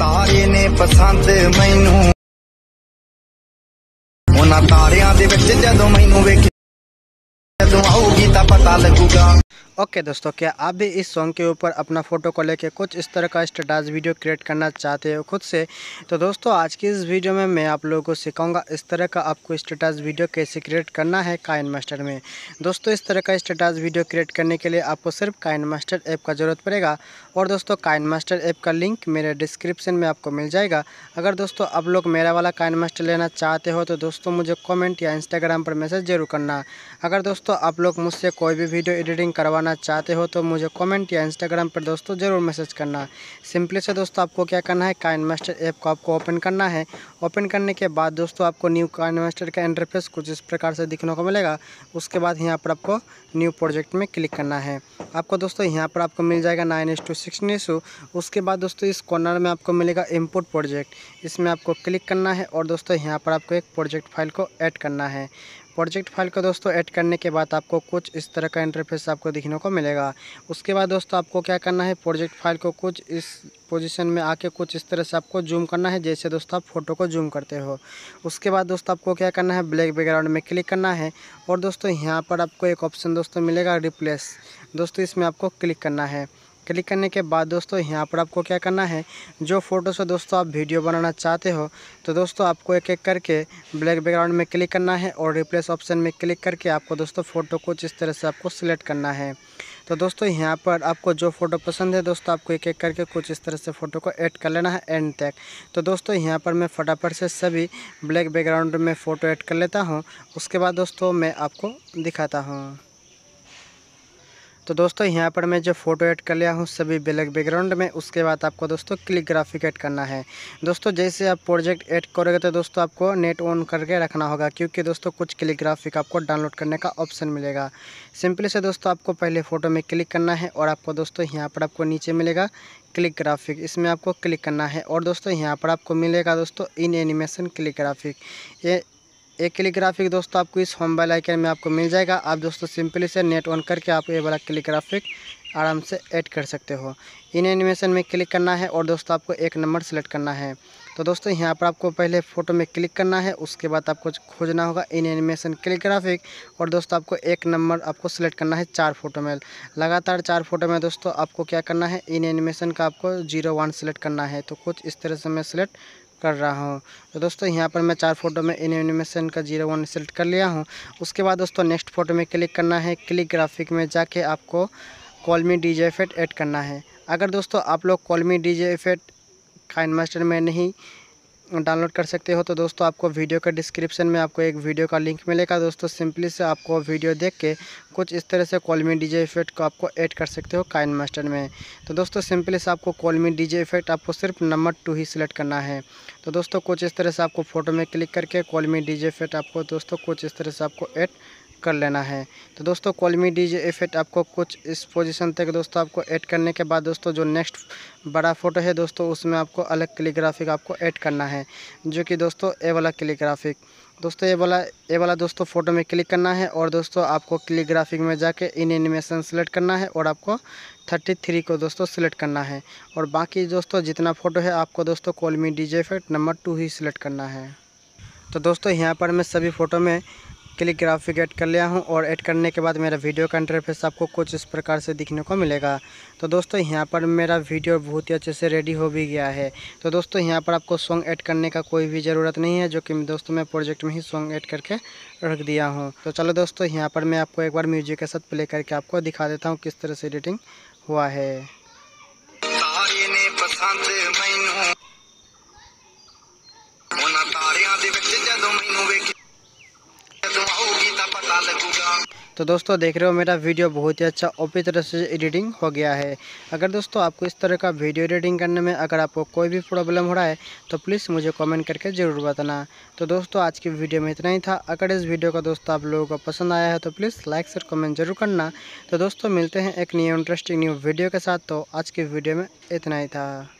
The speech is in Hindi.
ਤਾਰੇ ਨੇ ਪਸੰਦ ਮੈਨੂੰ ਉਹਨਾਂ ਤਾਰਿਆਂ ਦੇ ਵਿੱਚ ਜਦੋਂ ਮੈਨੂੰ ਵੇਖੇ ਜਦੋਂ ਆਉਗੀ ਤਾਂ ਪਤਾ ਲੱਗੂ ओके दोस्तों क्या आप भी इस सॉन्ग के ऊपर अपना फ़ोटो को लेके कुछ इस तरह का स्टेटस वीडियो क्रिएट करना चाहते हो खुद से तो दोस्तों आज की इस वीडियो में मैं आप लोगों को सिखाऊंगा इस तरह का आपको स्टेटस वीडियो कैसे क्रिएट करना है काइन मास्टर में दोस्तों इस तरह का स्टेटस वीडियो क्रिएट करने के लिए आपको सिर्फ काइन मास्टर ऐप का ज़रूरत पड़ेगा और दोस्तों काइन मास्टर ऐप का लिंक मेरे डिस्क्रिप्शन में आपको मिल जाएगा अगर दोस्तों आप लोग मेरा वाला काइन मास्टर लेना चाहते हो तो दोस्तों मुझे कॉमेंट या इंस्टाग्राम पर मैसेज ज़रूर करना अगर दोस्तों आप लोग मुझसे कोई भी वीडियो एडिटिंग करवाना करना चाहते हो तो मुझे कमेंट या इंस्टाग्राम पर दोस्तों ज़रूर मैसेज करना सिंपली से दोस्तों आपको क्या करना है काइन मास्टर ऐप को आपको ओपन करना है ओपन करने के बाद दोस्तों आपको न्यू काइन मास्टर का इंटरफेस कुछ इस प्रकार से दिखने को मिलेगा उसके बाद यहाँ पर आपको न्यू प्रोजेक्ट में क्लिक करना है आपको दोस्तों यहाँ पर आपको मिल जाएगा नाइन एस टू उसके बाद दोस्तों इस कॉर्नर में आपको मिलेगा इम्पोर्ट प्रोजेक्ट इसमें आपको क्लिक करना है और दोस्तों यहाँ पर आपको एक प्रोजेक्ट फाइल को ऐड करना है प्रोजेक्ट फाइल को दोस्तों ऐड करने के बाद आपको कुछ इस तरह का इंटरफेस आपको दिखने को मिलेगा उसके बाद दोस्तों आपको क्या करना है प्रोजेक्ट फाइल को कुछ इस पोजीशन में आके कुछ इस तरह से आपको जूम करना है जैसे दोस्तों आप फोटो को जूम करते हो उसके बाद दोस्तों आपको क्या करना है ब्लैक बैकग्राउंड में क्लिक करना है और दोस्तों यहाँ पर आपको एक ऑप्शन दोस्तों मिलेगा रिप्लेस दोस्तों इसमें आपको क्लिक करना है क्लिक करने के बाद दोस्तों यहाँ पर आपको क्या करना है जो फ़ोटो से दोस्तों आप वीडियो बनाना चाहते हो तो दोस्तों आपको एक एक करके ब्लैक बैकग्राउंड में क्लिक करना है और रिप्लेस ऑप्शन में क्लिक करके आपको दोस्तों फ़ोटो कुछ इस तरह से आपको सिलेक्ट करना है तो दोस्तों यहाँ पर आपको जो फ़ोटो पसंद है दोस्तों आपको एक एक करके कुछ इस तरह से फ़ोटो को ऐड कर लेना है एंड तक तो दोस्तों यहाँ पर मैं फटाफट से सभी ब्लैक बैकग्राउंड में फ़ोटो ऐड कर लेता हूँ उसके बाद दोस्तों मैं आपको दिखाता हूँ तो दोस्तों यहाँ पर मैं जो फ़ोटो ऐड कर लिया हूँ सभी ब्लैक बैकग्राउंड में उसके बाद आपको दोस्तों क्लिक ग्राफिक ऐड करना है दोस्तों जैसे आप प्रोजेक्ट ऐड करोगे तो दोस्तों आपको नेट ऑन करके रखना होगा क्योंकि दोस्तों कुछ क्लिक ग्राफिक आपको डाउनलोड करने का ऑप्शन मिलेगा सिंपली से दोस्तों आपको पहले फ़ोटो में क्लिक करना है और आपको दोस्तों यहाँ पर आपको नीचे मिलेगा क्लिक ग्राफिक इसमें आपको क्लिक करना है और दोस्तों यहाँ पर आपको मिलेगा दोस्तों इन एनिमेशन क्लिक ग्राफिक ये एक क्लिक दोस्तों आपको इस होम वाले आइकन में आपको मिल जाएगा आप दोस्तों सिंपली से नेट ऑन करके आप ये वाला क्लिक आराम से ऐड कर सकते हो इन एनिमेशन में क्लिक करना है और दोस्तों आपको एक नंबर सेलेक्ट करना है तो दोस्तों यहाँ पर आपको पहले फ़ोटो में क्लिक करना है उसके बाद आपको खोजना होगा इन एनिमेशन क्लिक ग्राफिक और दोस्तों आपको एक नंबर आपको सेलेक्ट करना है चार फोटो में लगातार चार फोटो में दोस्तों आपको क्या करना है इन एनिमेशन का आपको जीरो वन सेलेक्ट करना है तो कुछ इस तरह से मैं सेलेक्ट कर रहा हूँ तो दोस्तों यहाँ पर मैं चार फोटो में इन एनिमेशन का जीरो वन सेलेक्ट कर लिया हूँ उसके बाद दोस्तों नेक्स्ट फोटो में क्लिक करना है क्लिक ग्राफिक में जाके आपको कॉलमी डी जे इफेक्ट ऐड करना है अगर दोस्तों आप लोग कॉलमी D J effect KineMaster में नहीं डाउनलोड कर सकते हो तो दोस्तों आपको वीडियो का डिस्क्रिप्शन में आपको एक वीडियो का लिंक मिलेगा दोस्तों सिंपली से आपको वीडियो देख के कुछ इस तरह से कॉलमी डीजे इफेक्ट को आपको ऐड कर सकते हो काइन मास्टर में तो दोस्तों सिंपली से आपको कॉलमी डीजे इफेक्ट आपको सिर्फ नंबर टू ही सिलेक्ट करना है तो दोस्तों कुछ इस तरह से आपको फ़ोटो में क्लिक करके कॉलमी डीजे इफेक्ट आपको दोस्तों कुछ इस तरह से आपको ऐड कर लेना है तो दोस्तों कॉलमी डीजे इफेक्ट आपको कुछ इस पोजीशन तक दोस्तों आपको ऐड करने के बाद दोस्तों जो नेक्स्ट बड़ा फ़ोटो है दोस्तों उसमें आपको अलग क्लीग्राफिक आपको ऐड करना है जो कि दोस्तों ए वाला क्लीग्राफिक दोस्तों ये वाला ये वाला दोस्तों फ़ोटो में क्लिक करना है और दोस्तों आपको क्लीग्राफिक में जाके इन एनिमेशन सेलेक्ट करना है और आपको थर्टी थ्री को दोस्तों सेलेक्ट करना है और बाकी दोस्तों जितना फ़ोटो है आपको दोस्तों कॉलमी डीजे इफेक्ट नंबर टू ही सिलेक्ट करना है तो दोस्तों यहाँ पर मैं सभी फ़ोटो में के लिए ग्राफिक ऐड कर लिया हूँ और ऐड करने के बाद मेरा वीडियो का इंटरफेस आपको कुछ इस प्रकार से दिखने को मिलेगा तो दोस्तों यहाँ पर मेरा वीडियो बहुत ही अच्छे से रेडी हो भी गया है तो दोस्तों यहाँ पर आपको सॉन्ग ऐड करने का कोई भी ज़रूरत नहीं है जो कि दोस्तों मैं प्रोजेक्ट में ही सॉन्ग ऐड करके रख दिया हूँ तो चलो दोस्तों यहाँ पर मैं आपको एक बार म्यूजिक के साथ प्ले करके आपको दिखा देता हूँ किस तरह से एडिटिंग हुआ है तो दोस्तों देख रहे हो मेरा वीडियो बहुत ही अच्छा ओपी तरह से एडिटिंग हो गया है अगर दोस्तों आपको इस तरह का वीडियो एडिटिंग करने में अगर आपको कोई भी प्रॉब्लम हो रहा है तो प्लीज़ मुझे कमेंट करके ज़रूर बताना तो दोस्तों आज की वीडियो में इतना ही था अगर इस वीडियो का दोस्तों आप लोगों को पसंद आया है तो प्लीज़ लाइक और कमेंट जरूर करना तो दोस्तों मिलते हैं एक न्यू इंटरेस्टिंग न्यू वीडियो के साथ तो आज की वीडियो में इतना ही था